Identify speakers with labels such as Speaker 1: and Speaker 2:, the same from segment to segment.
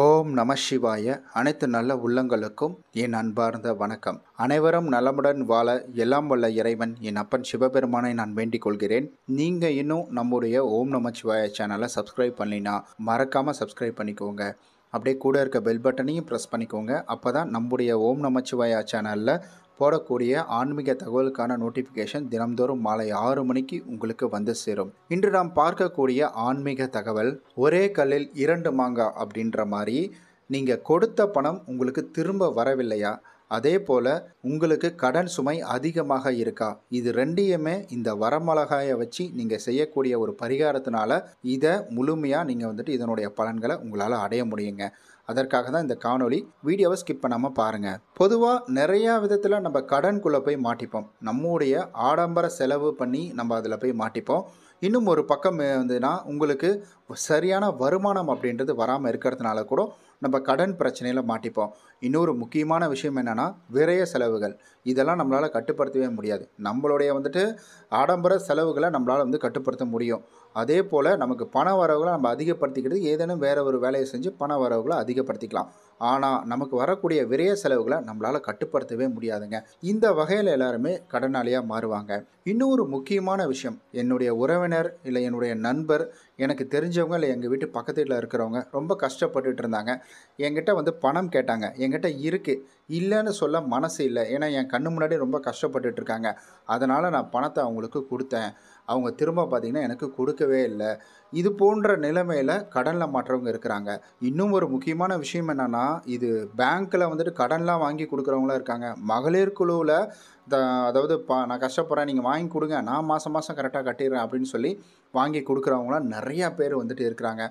Speaker 1: ஓம் நம சிவாய அனைத்து நல்ல உள்ளங்களுக்கும் என் அன்பார்ந்த வணக்கம் அனைவரும் நலமுடன் வாழ எல்லாம் வல்ல இறைவன் என் அப்பன் சிவபெருமானை நான் வேண்டிக் கொள்கிறேன் நீங்கள் இன்னும் நம்முடைய ஓம் நம சிவாய சேனலை சப்ஸ்கிரைப் பண்ணினா மறக்காமல் சப்ஸ்கிரைப் பண்ணிக்கோங்க அப்படியே கூட இருக்க பெல் பட்டனையும் ப்ரெஸ் பண்ணிக்கோங்க அப்போ தான் நம்முடைய ஓம் நமச்சிவாயா சேனலில் போடக்கூடிய ஆன்மீக தகவலுக்கான நோட்டிஃபிகேஷன் தினம்தோறும் மாலை ஆறு மணிக்கு உங்களுக்கு வந்து சேரும் இன்று நாம் பார்க்கக்கூடிய ஆன்மீக தகவல் ஒரே கல்லில் இரண்டு மாங்கா அப்படின்ற மாதிரி நீங்கள் கொடுத்த பணம் உங்களுக்கு திரும்ப வரவில்லையா அதே போல் உங்களுக்கு கடன் சுமை அதிகமாக இருக்கா இது ரெண்டையுமே இந்த வரமிளகாயை வச்சு நீங்கள் செய்யக்கூடிய ஒரு பரிகாரத்தினால இதை முழுமையாக நீங்கள் வந்துட்டு இதனுடைய பலன்களை உங்களால் அடைய முடியுங்க அதற்காக தான் இந்த காணொலி வீடியோவை ஸ்கிப் பண்ணாமல் பாருங்கள் பொதுவாக நிறையா விதத்தில் நம்ம கடன்குள்ளே போய் மாட்டிப்போம் நம்முடைய ஆடம்பர செலவு பண்ணி நம்ம அதில் போய் மாட்டிப்போம் இன்னும் ஒரு பக்கம் வந்துன்னா உங்களுக்கு சரியான வருமானம் அப்படின்றது வராமல் இருக்கிறதுனால கூட நம்ம கடன் பிரச்சனையில் மாட்டிப்போம் இன்னொரு முக்கியமான விஷயம் என்னென்னா விரைய செலவுகள் இதெல்லாம் நம்மளால் கட்டுப்படுத்தவே முடியாது நம்மளுடைய வந்துட்டு ஆடம்பர செலவுகளை நம்மளால் வந்து கட்டுப்படுத்த முடியும் அதே போல் நமக்கு பண வரவுகளை நம்ம அதிகப்படுத்திக்கிட்டு ஏதேனும் வேறு ஒரு வேலையை செஞ்சு பண வரவுகளை அதிகப்படுத்திக்கலாம் ஆனால் நமக்கு வரக்கூடிய விரைய செலவுகளை நம்மளால் கட்டுப்படுத்தவே முடியாதுங்க இந்த வகையில் எல்லாருமே கடனாளியாக மாறுவாங்க இன்னொரு முக்கியமான விஷயம் என்னுடைய உறவினர் இல்லை என்னுடைய நண்பர் எனக்கு தெரிஞ்சவங்க இல்லை எங்கள் வீட்டு பக்கத்து வீட்டில் இருக்கிறவங்க ரொம்ப கஷ்டப்பட்டுட்டு இருந்தாங்க என்கிட்ட வந்து பணம் கேட்டாங்க என்கிட்ட இருக்குது இல்லைன்னு சொல்ல மனசு இல்லை ஏன்னா என் கண்ணு முன்னாடி ரொம்ப கஷ்டப்பட்டுட்டு இருக்காங்க அதனால் நான் பணத்தை அவங்களுக்கு கொடுத்தேன் அவங்க திரும்ப பார்த்திங்கன்னா எனக்கு கொடுக்கவே இல்லை இது போன்ற நிலைமையில் கடனில் மாற்றவங்க இருக்கிறாங்க இன்னும் ஒரு முக்கியமான விஷயம் என்னென்னா இது பேங்க்கில் வந்துட்டு கடன்லாம் வாங்கி கொடுக்குறவங்களாம் இருக்காங்க மகளிர் குழுவில் த அதாவது பா நான் கஷ்டப்படுறேன் நீங்கள் வாங்கி கொடுங்க நான் மாதம் மாதம் கரெக்டாக கட்டிடுறேன் அப்படின்னு சொல்லி வாங்கி கொடுக்குறவங்களாம் நிறையா பேர் வந்துட்டு இருக்கிறாங்க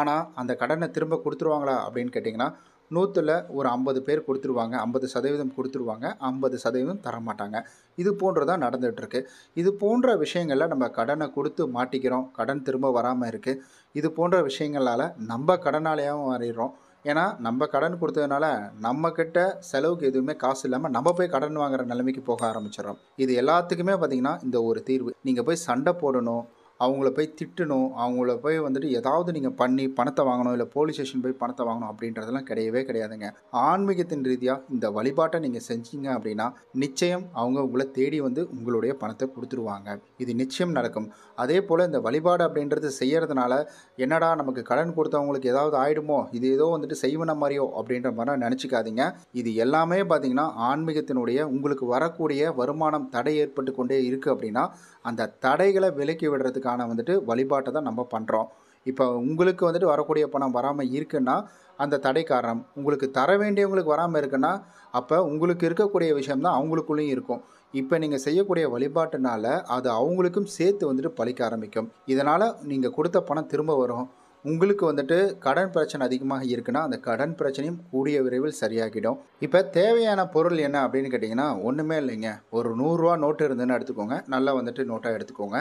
Speaker 1: ஆனால் அந்த கடனை திரும்ப கொடுத்துருவாங்களா அப்படின்னு கேட்டிங்கன்னா நூற்றில் ஒரு ஐம்பது பேர் கொடுத்துருவாங்க ஐம்பது சதவீதம் கொடுத்துருவாங்க ஐம்பது சதவீதம் தரமாட்டாங்க இது போன்று தான் நடந்துகிட்ருக்கு இது போன்ற விஷயங்களில் நம்ம கடனை கொடுத்து மாட்டிக்கிறோம் கடன் திரும்ப வராமல் இருக்குது இது போன்ற விஷயங்களால் நம்ம கடனாலேயாகவும் வரைகிறோம் ஏன்னா நம்ம கடன் கொடுத்ததுனால நம்மக்கிட்ட செலவுக்கு எதுவுமே காசு இல்லாமல் நம்ம போய் கடன் வாங்குற நிலைமைக்கு போக ஆரம்பிச்சிடறோம் இது எல்லாத்துக்குமே பார்த்திங்கன்னா இந்த ஒரு தீர்வு நீங்கள் போய் சண்டை போடணும் அவங்கள போய் திட்டணும் அவங்கள போய் வந்துட்டு ஏதாவது நீங்கள் பண்ணி பணத்தை வாங்கணும் இல்லை போலீஸ் ஸ்டேஷன் போய் பணத்தை வாங்கணும் அப்படின்றதெல்லாம் கிடையவே கிடையாதுங்க ஆன்மீகத்தின் ரீதியாக இந்த வழிபாட்டை நீங்கள் செஞ்சீங்க அப்படின்னா நிச்சயம் அவங்க உங்களை தேடி வந்து உங்களுடைய பணத்தை கொடுத்துருவாங்க இது நிச்சயம் நடக்கும் அதே போல் இந்த வழிபாடு அப்படின்றது செய்கிறதுனால என்னடா நமக்கு கடன் கொடுத்தவங்களுக்கு ஏதாவது ஆகிடுமோ இது ஏதோ வந்துட்டு செய்வன மாதிரியோ அப்படின்ற மாதிரி நினச்சிக்காதீங்க இது எல்லாமே பார்த்திங்கன்னா ஆன்மீகத்தினுடைய உங்களுக்கு வரக்கூடிய வருமானம் தடை ஏற்பட்டு கொண்டே இருக்குது அப்படின்னா அந்த தடைகளை விலக்கி விடுறதுக்கு பணத்துக்கான வந்துட்டு வழிபாட்டை தான் நம்ம பண்ணுறோம் இப்போ உங்களுக்கு வந்துட்டு வரக்கூடிய பணம் வராமல் இருக்குன்னா அந்த தடை காரணம் உங்களுக்கு தர வேண்டியவங்களுக்கு வராமல் இருக்குன்னா அப்போ உங்களுக்கு இருக்கக்கூடிய விஷயம் தான் அவங்களுக்குள்ளேயும் இருக்கும் இப்போ நீங்கள் செய்யக்கூடிய வழிபாட்டுனால அது அவங்களுக்கும் சேர்த்து வந்துட்டு பழிக்க ஆரம்பிக்கும் இதனால் நீங்கள் கொடுத்த பணம் திரும்ப வரும் உங்களுக்கு வந்துட்டு கடன் பிரச்சனை அதிகமாக இருக்குன்னா அந்த கடன் பிரச்சனையும் கூடிய விரைவில் சரியாகிடும் இப்போ தேவையான பொருள் என்ன அப்படின்னு கேட்டிங்கன்னா ஒன்றுமே இல்லைங்க ஒரு நூறுரூவா நோட்டு இருந்ததுன்னு எடுத்துக்கோங்க நல்லா வந்துட்டு நோட்டாக எடுத்துக்கோங்க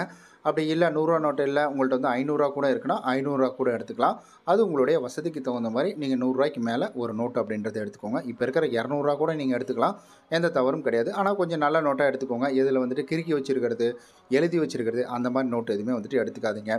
Speaker 1: அப்படி இல்லை நூறுரூவா நோட்டு இல்லை உங்கள்கிட்ட வந்து ஐநூறுரூவா கூட இருக்குன்னா ஐநூறுரூவா கூட எடுத்துக்கலாம் அது உங்களுடைய வசதிக்கு தகுந்த மாதிரி நீங்கள் நூறுரூவாய்க்கு மேலே ஒரு நோட்டு அப்படின்றத எடுத்துக்கோங்க இப்போ இருக்கிற இரநூறுவா கூட நீங்கள் எடுத்துக்கலாம் எந்த தவறும் கிடையாது ஆனால் கொஞ்சம் நல்ல நோட்டாக எடுத்துக்கோங்க இதில் வந்துட்டு கிறுக்கி வச்சுருக்கிறது எழுதி வச்சுருக்கிறது அந்த மாதிரி நோட்டு எதுவுமே வந்துட்டு எடுத்துக்காதீங்க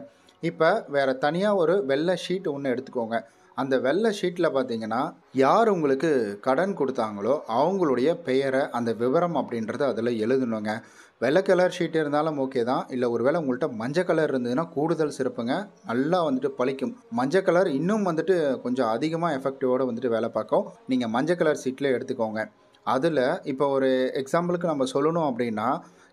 Speaker 1: இப்போ வேறு தனியாக ஒரு வெள்ளை ஷீட் ஒன்று எடுத்துக்கோங்க அந்த வெள்ளை ஷீட்டில் பார்த்தீங்கன்னா யார் உங்களுக்கு கடன் கொடுத்தாங்களோ அவங்களுடைய பெயரை அந்த விவரம் அப்படின்றத அதில் எழுதணுங்க வெள்ளை கலர் ஷீட் இருந்தாலும் ஓகே தான் இல்லை ஒரு வேளை உங்கள்கிட்ட மஞ்சள் கலர் இருந்ததுன்னா கூடுதல் சிறப்புங்க நல்லா வந்துட்டு பழிக்கும் மஞ்சள் கலர் இன்னும் வந்துட்டு கொஞ்சம் அதிகமாக எஃபெக்டிவோடு வந்துட்டு வேலை பார்க்கும் நீங்கள் மஞ்சள் கலர் ஷீட்டில் எடுத்துக்கோங்க அதில் இப்போ ஒரு எக்ஸாம்பிளுக்கு நம்ம சொல்லணும் அப்படின்னா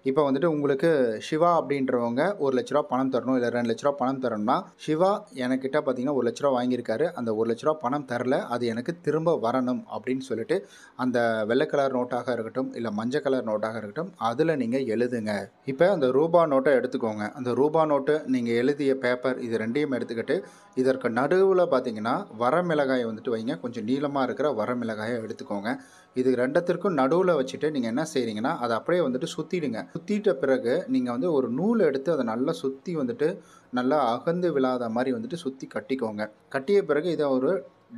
Speaker 1: இப்போ வந்துட்டு உங்களுக்கு சிவா அப்படின்றவங்க ஒரு லட்ச ரூபா பணம் தரணும் இல்லை ரெண்டு லட்ச ரூபா பணம் தரணும்னா சிவா எனக்கிட்ட பார்த்தீங்கன்னா ஒரு லட்ச ரூபா வாங்கியிருக்காரு அந்த ஒரு லட்ச ரூபா பணம் தரல அது எனக்கு திரும்ப வரணும் அப்படின்னு சொல்லிட்டு அந்த வெள்ளை கலர் நோட்டாக இருக்கட்டும் இல்லை மஞ்சள் கலர் நோட்டாக இருக்கட்டும் அதில் நீங்கள் எழுதுங்க இப்போ அந்த ரூபா நோட்டை எடுத்துக்கோங்க அந்த ரூபா நோட்டு நீங்கள் எழுதிய பேப்பர் இது ரெண்டையும் எடுத்துக்கிட்டு இதற்கு நடுவில் பார்த்தீங்கன்னா வரமிளகாயை வந்துட்டு வைங்க கொஞ்சம் நீளமாக இருக்கிற வரமிளகாயை எடுத்துக்கோங்க இது ரெண்டத்திற்கும் நடுவில் வச்சுட்டு நீங்கள் என்ன செய்கிறீங்கன்னா அதை அப்படியே வந்துட்டு சுற்றிடுங்க சுற்றிட்ட பிறகு நீங்கள் வந்து ஒரு நூலை எடுத்து அதை நல்லா சுற்றி வந்துட்டு நல்லா அகந்து விழாத மாதிரி வந்துட்டு சுற்றி கட்டிக்கோங்க கட்டிய பிறகு இதை ஒரு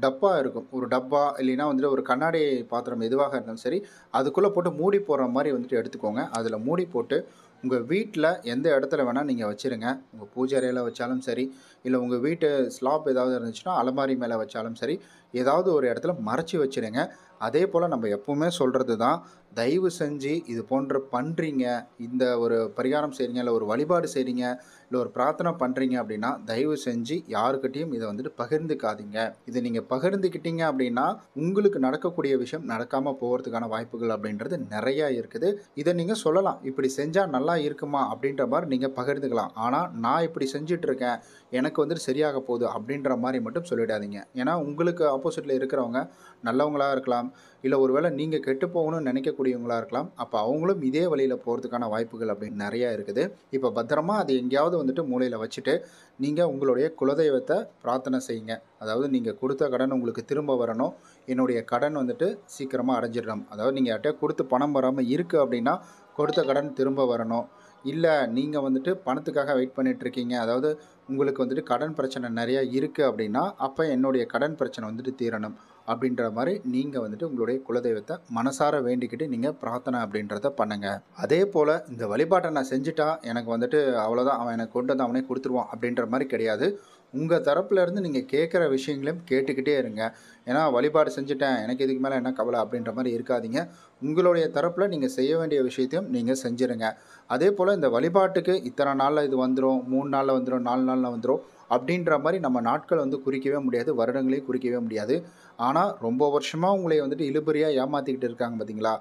Speaker 1: டப்பா இருக்கும் ஒரு டப்பா இல்லைன்னா வந்துட்டு ஒரு கண்ணாடி பாத்திரம் எதுவாக இருந்தாலும் சரி அதுக்குள்ளே போட்டு மூடி போடுற மாதிரி வந்துட்டு எடுத்துக்கோங்க அதில் மூடி போட்டு உங்கள் வீட்டில் எந்த இடத்துல வேணால் நீங்கள் வச்சுருங்க உங்கள் பூஜை அறையில் வச்சாலும் சரி இல்லை உங்கள் வீட்டு ஸ்லாப் ஏதாவது இருந்துச்சுன்னா அலமாரி மேலே வச்சாலும் சரி ஏதாவது ஒரு இடத்துல மறைச்சி வச்சுருங்க அதே போல் நம்ம எப்போவுமே சொல்கிறது தான் தயவு செஞ்சு இது போன்ற பண்ணுறீங்க இந்த ஒரு பரிகாரம் செய்கிறீங்க இல்லை ஒரு வழிபாடு செய்கிறீங்க இல்லை ஒரு பிரார்த்தனை பண்ணுறீங்க அப்படின்னா தயவு செஞ்சு யாருக்கிட்டேயும் இதை வந்துட்டு பகிர்ந்துக்காதீங்க இதை நீங்கள் பகிர்ந்துக்கிட்டீங்க அப்படின்னா உங்களுக்கு நடக்கக்கூடிய விஷயம் நடக்காமல் போகிறதுக்கான வாய்ப்புகள் அப்படின்றது நிறையா இருக்குது இதை நீங்கள் சொல்லலாம் இப்படி செஞ்சால் நல்லா இருக்குமா அப்படின்ற மாதிரி நீங்கள் பகிர்ந்துக்கலாம் ஆனால் நான் இப்படி செஞ்சிட்ருக்கேன் எனக்கு வந்துட்டு சரியாக போகுது அப்படின்ற மாதிரி மட்டும் சொல்லிடாதீங்க ஏன்னா உங்களுக்கு ஆப்போசிட்டில் இருக்கிறவங்க நல்லவங்களாக இருக்கலாம் இல்லை ஒருவேளை நீங்கள் கெட்டு போகணும்னு நினைக்கக்கூடியவங்களாக இருக்கலாம் அப்போ அவங்களும் இதே வழியில் போகிறதுக்கான வாய்ப்புகள் அப்படின்னு நிறையா இருக்குது இப்போ பத்திரமா அது எங்கேயாவது வந்துட்டு மூலையில் வச்சுட்டு நீங்கள் உங்களுடைய குலதெய்வத்தை பிரார்த்தனை செய்யுங்க அதாவது நீங்கள் கொடுத்த கடன் உங்களுக்கு திரும்ப வரணும் என்னுடைய கடன் வந்துட்டு சீக்கிரமாக அடைஞ்சிடணும் அதாவது நீங்கள் யார்கிட்டயே கொடுத்து பணம் வராமல் இருக்குது அப்படின்னா கொடுத்த கடன் திரும்ப வரணும் இல்லை நீங்கள் வந்துட்டு பணத்துக்காக வெயிட் பண்ணிகிட்ருக்கீங்க அதாவது உங்களுக்கு வந்துட்டு கடன் பிரச்சனை நிறையா இருக்குது அப்படின்னா அப்போ என்னுடைய கடன் பிரச்சனை வந்துட்டு தீரணும் அப்படின்ற மாதிரி நீங்கள் வந்துட்டு உங்களுடைய குலதெய்வத்தை மனசார வேண்டிக்கிட்டு நீங்கள் பிரார்த்தனை அப்படின்றத பண்ணுங்கள் அதே போல் இந்த வழிபாட்டை நான் செஞ்சுட்டா எனக்கு வந்துட்டு அவ்வளோதான் அவன் எனக்கு கொண்டு வந்து அவனே கொடுத்துருவான் அப்படின்ற மாதிரி கிடையாது உங்கள் இருந்து நீங்கள் கேட்குற விஷயங்களையும் கேட்டுக்கிட்டே இருங்க ஏன்னா வழிபாடு செஞ்சுட்டேன் எனக்கு இதுக்கு மேலே என்ன கவலை அப்படின்ற மாதிரி இருக்காதிங்க உங்களுடைய தரப்பில் நீங்கள் செய்ய வேண்டிய விஷயத்தையும் நீங்கள் செஞ்சுருங்க அதே போல் இந்த வழிபாட்டுக்கு இத்தனை நாளில் இது வந்துடும் மூணு நாளில் வந்துடும் நாலு நாளில் வந்துடும் அப்படின்ற மாதிரி நம்ம நாட்கள் வந்து குறிக்கவே முடியாது வருடங்களையும் குறிக்கவே முடியாது ஆனால் ரொம்ப வருஷமாக உங்களை வந்துட்டு இழுபறியாக ஏமாற்றிக்கிட்டு இருக்காங்க பார்த்தீங்களா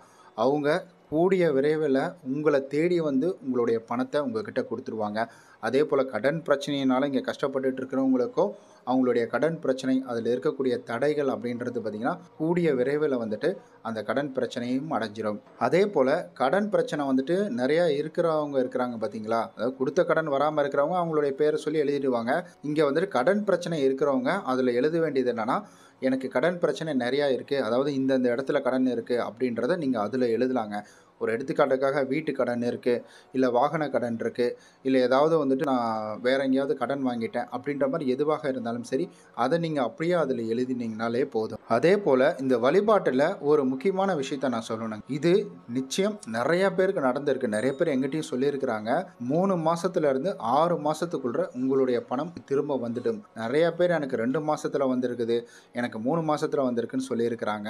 Speaker 1: அவங்க கூடிய விரைவில் உங்களை தேடி வந்து உங்களுடைய பணத்தை உங்ககிட்ட கொடுத்துருவாங்க அதே போல் கடன் பிரச்சனையினால் இங்கே கஷ்டப்பட்டுட்டு இருக்கிறவங்களுக்கும் அவங்களுடைய கடன் பிரச்சனை அதில் இருக்கக்கூடிய தடைகள் அப்படின்றது பார்த்திங்கன்னா கூடிய விரைவில் வந்துட்டு அந்த கடன் பிரச்சனையும் அடைஞ்சிடும் அதே போல் கடன் பிரச்சனை வந்துட்டு நிறையா இருக்கிறவங்க இருக்கிறாங்க பார்த்தீங்களா அதாவது கொடுத்த கடன் வராமல் இருக்கிறவங்க அவங்களுடைய பேரை சொல்லி எழுதிடுவாங்க இங்கே வந்துட்டு கடன் பிரச்சனை இருக்கிறவங்க அதில் எழுத வேண்டியது என்னென்னா எனக்கு கடன் பிரச்சனை நிறையா இருக்குது அதாவது இந்தந்த இடத்துல கடன் இருக்குது அப்படின்றத நீங்கள் அதில் எழுதலாங்க ஒரு எடுத்துக்காட்டுக்காக வீட்டு கடன் இருக்குது இல்லை வாகன கடன் இருக்குது இல்லை ஏதாவது வந்துட்டு நான் வேறு எங்கேயாவது கடன் வாங்கிட்டேன் அப்படின்ற மாதிரி எதுவாக இருந்தாலும் சரி அதை நீங்கள் அப்படியே அதில் எழுதினீங்கனாலே போதும் அதே போல் இந்த வழிபாட்டில் ஒரு முக்கியமான விஷயத்த நான் சொல்லணும் இது நிச்சயம் நிறைய பேருக்கு நடந்திருக்கு நிறைய பேர் எங்கிட்டையும் சொல்லியிருக்கிறாங்க மூணு மாதத்துலேருந்து ஆறு மாதத்துக்குள்ள உங்களுடைய பணம் திரும்ப வந்துடும் நிறைய பேர் எனக்கு ரெண்டு மாதத்தில் வந்திருக்குது எனக்கு மூணு மாதத்தில் வந்திருக்குன்னு சொல்லியிருக்கிறாங்க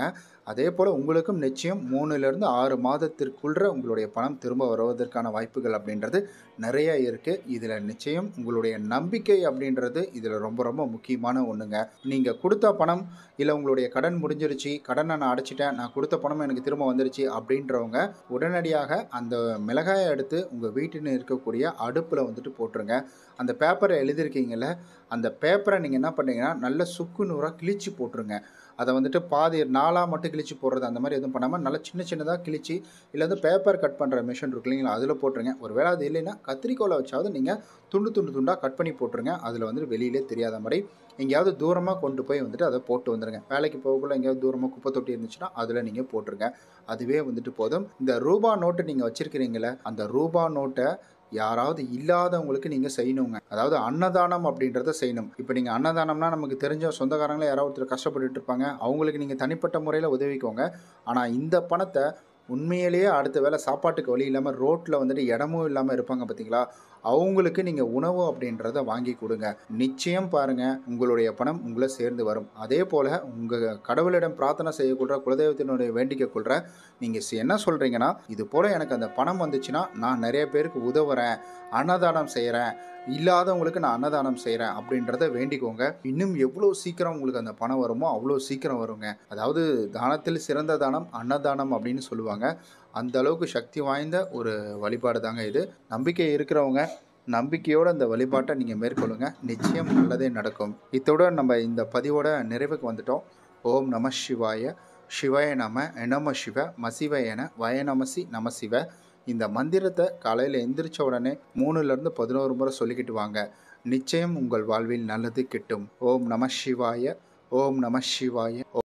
Speaker 1: அதே போல் உங்களுக்கும் நிச்சயம் மூணுலேருந்து ஆறு மாதத்திற்கு ஆண்டுகளுக்குள்ள உங்களுடைய பணம் திரும்ப வருவதற்கான வாய்ப்புகள் அப்படின்றது நிறைய இருக்குது இதில் நிச்சயம் உங்களுடைய நம்பிக்கை அப்படின்றது இதில் ரொம்ப ரொம்ப முக்கியமான ஒன்றுங்க நீங்கள் கொடுத்த பணம் இல்லை உங்களுடைய கடன் முடிஞ்சிருச்சு கடனை நான் அடைச்சிட்டேன் நான் கொடுத்த பணம் எனக்கு திரும்ப வந்துருச்சு அப்படின்றவங்க உடனடியாக அந்த மிளகாயை எடுத்து உங்கள் வீட்டில் இருக்கக்கூடிய அடுப்பில் வந்துட்டு போட்டுருங்க அந்த பேப்பரை எழுதியிருக்கீங்கள அந்த பேப்பரை நீங்கள் என்ன பண்ணுறீங்கன்னா நல்ல சுக்கு நூறாக கிழிச்சு போட்டுருங்க அதை வந்துட்டு பாதி நாளாக மட்டும் கிழிச்சு போடுறது அந்த மாதிரி எதுவும் பண்ணாமல் நல்லா சின்ன சின்னதாக கிழிச்சு இல்லை வந்து பேப்பர் கட் பண்ணுற மிஷின் இருக்கு இல்லைங்களா அதில் போட்டுருங்க ஒரு வேளை அது இல்லைன்னா கத்திரிக்கோலை வச்சாவது நீங்கள் துண்டு துண்டு துண்டாக கட் பண்ணி போட்டுருங்க அதில் வந்துட்டு வெளியிலே தெரியாத மாதிரி எங்கேயாவது தூரமாக கொண்டு போய் வந்துட்டு அதை போட்டு வந்துடுங்க வேலைக்கு போகக்குள்ள எங்கேயாவது தூரமாக குப்பை தொட்டி இருந்துச்சுன்னா அதில் நீங்கள் போட்டுருங்க அதுவே வந்துட்டு போதும் இந்த ரூபா நோட்டு நீங்கள் வச்சுருக்கிறீங்களே அந்த ரூபா நோட்டை யாராவது இல்லாதவங்களுக்கு நீங்கள் செய்யணுங்க அதாவது அன்னதானம் அப்படின்றத செய்யணும் இப்போ நீங்கள் அன்னதானம்னா நமக்கு தெரிஞ்ச சொந்தக்காரங்களே யாராவது ஒருத்தர் கஷ்டப்பட்டுட்டு இருப்பாங்க அவங்களுக்கு நீங்கள் தனிப்பட்ட முறையில் உதவிக்கோங்க ஆனால் இந்த பணத்தை உண்மையிலேயே அடுத்த வேலை சாப்பாட்டுக்கு வழி இல்லாமல் ரோட்டில் வந்துட்டு இடமும் இல்லாமல் இருப்பாங்க பார்த்தீங்களா அவங்களுக்கு நீங்கள் உணவு அப்படின்றத வாங்கி கொடுங்க நிச்சயம் பாருங்கள் உங்களுடைய பணம் உங்களை சேர்ந்து வரும் அதே போல் உங்கள் கடவுளிடம் பிரார்த்தனை செய்யக்கூட குலதெய்வத்தினுடைய வேண்டிக்கை கொள்கிற நீங்கள் என்ன சொல்கிறீங்கன்னா இது போல் எனக்கு அந்த பணம் வந்துச்சுன்னா நான் நிறைய பேருக்கு உதவுறேன் அன்னதானம் செய்கிறேன் இல்லாதவங்களுக்கு நான் அன்னதானம் செய்கிறேன் அப்படின்றத வேண்டிக்கோங்க இன்னும் எவ்வளோ சீக்கிரம் உங்களுக்கு அந்த பணம் வருமோ அவ்வளோ சீக்கிரம் வருங்க அதாவது தானத்தில் சிறந்த தானம் அன்னதானம் அப்படின்னு சொல்லுவாங்க அந்த அளவுக்கு சக்தி வாய்ந்த ஒரு வழிபாடு தாங்க இது நம்பிக்கை இருக்கிறவங்க நம்பிக்கையோடு அந்த வழிபாட்டை நீங்கள் மேற்கொள்ளுங்க நிச்சயம் நல்லதே நடக்கும் இதோட நம்ம இந்த பதிவோட நிறைவுக்கு வந்துட்டோம் ஓம் நம சிவாய சிவாய நம நம சிவ நமசி நம நமசிவ இந்த மந்திரத்தை காலையில் எந்திரிச்ச உடனே மூணுலேருந்து பதினோரு முறை சொல்லிக்கிட்டு வாங்க நிச்சயம் உங்கள் வாழ்வில் நல்லது கிட்டும் ஓம் நம சிவாய ஓம் நம சிவாய